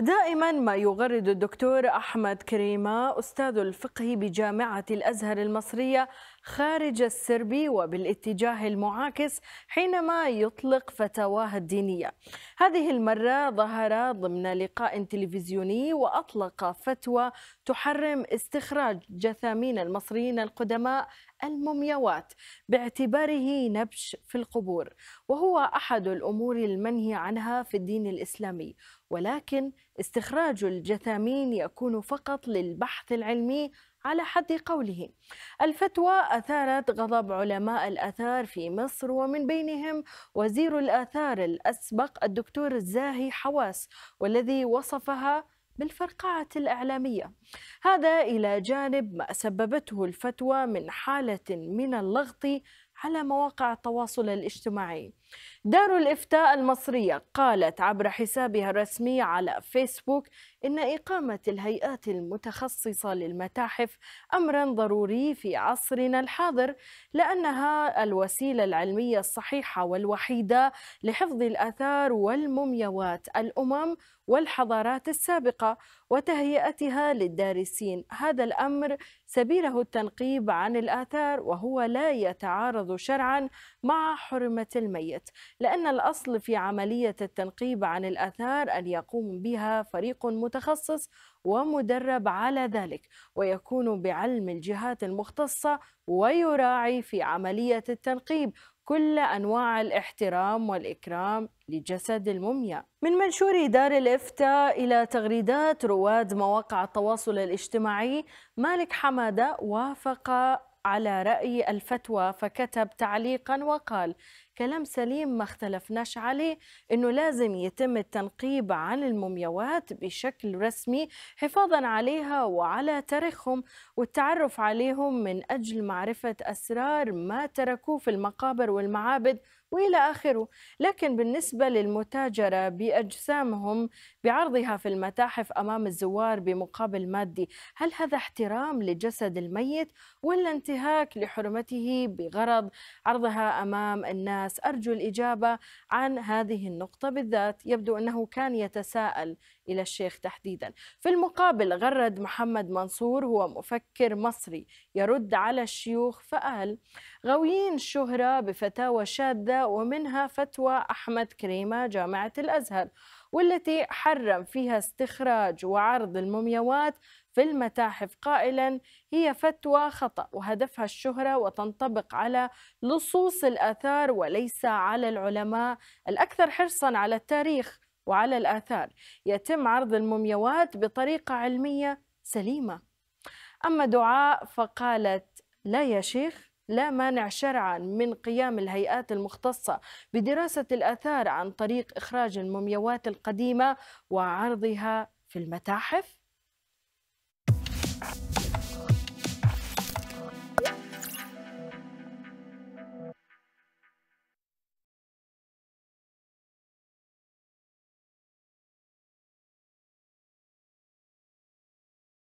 دائما ما يغرد الدكتور أحمد كريمة أستاذ الفقه بجامعة الأزهر المصرية خارج السربي وبالاتجاه المعاكس حينما يطلق فتاواه الدينية هذه المرة ظهر ضمن لقاء تلفزيوني وأطلق فتوى تحرم استخراج جثامين المصريين القدماء المومياوات باعتباره نبش في القبور وهو أحد الأمور المنهي عنها في الدين الإسلامي ولكن استخراج الجثامين يكون فقط للبحث العلمي على حد قوله الفتوى أثارت غضب علماء الآثار في مصر ومن بينهم وزير الآثار الأسبق الدكتور الزاهي حواس والذي وصفها بالفرقعة الإعلامية هذا إلى جانب ما سببته الفتوى من حالة من اللغط على مواقع التواصل الاجتماعي دار الإفتاء المصرية قالت عبر حسابها الرسمي على فيسبوك إن إقامة الهيئات المتخصصة للمتاحف أمرا ضروري في عصرنا الحاضر لأنها الوسيلة العلمية الصحيحة والوحيدة لحفظ الآثار والمومياوات الأمم والحضارات السابقة وتهيئتها للدارسين هذا الأمر سبيله التنقيب عن الآثار وهو لا يتعارض ينفذ شرعا مع حرمة الميت لأن الأصل في عملية التنقيب عن الآثار أن يقوم بها فريق متخصص ومدرب على ذلك ويكون بعلم الجهات المختصة ويراعي في عملية التنقيب كل أنواع الاحترام والإكرام لجسد المومياء من منشور دار الإفتاء إلى تغريدات رواد مواقع التواصل الاجتماعي مالك حمادة وافق على رأي الفتوى فكتب تعليقا وقال كلام سليم ما اختلفناش عليه انه لازم يتم التنقيب عن المومياوات بشكل رسمي حفاظا عليها وعلى تاريخهم والتعرف عليهم من اجل معرفه اسرار ما تركوه في المقابر والمعابد والى اخره، لكن بالنسبه للمتاجره باجسامهم بعرضها في المتاحف امام الزوار بمقابل مادي، هل هذا احترام لجسد الميت ولا انتهاك لحرمته بغرض عرضها امام الناس الناس أرجو الإجابة عن هذه النقطة بالذات يبدو أنه كان يتساءل إلى الشيخ تحديدا في المقابل غرد محمد منصور هو مفكر مصري يرد على الشيوخ فقال غاويين الشهرة بفتاوى شاذة ومنها فتوى أحمد كريمة جامعة الأزهر والتي حرم فيها استخراج وعرض المومياوات في المتاحف قائلا هي فتوى خطأ وهدفها الشهرة وتنطبق على لصوص الآثار وليس على العلماء الأكثر حرصا على التاريخ وعلى الآثار يتم عرض المومياوات بطريقة علمية سليمة أما دعاء فقالت لا يا شيخ لا مانع شرعا من قيام الهيئات المختصة بدراسة الآثار عن طريق إخراج المومياوات القديمة وعرضها في المتاحف؟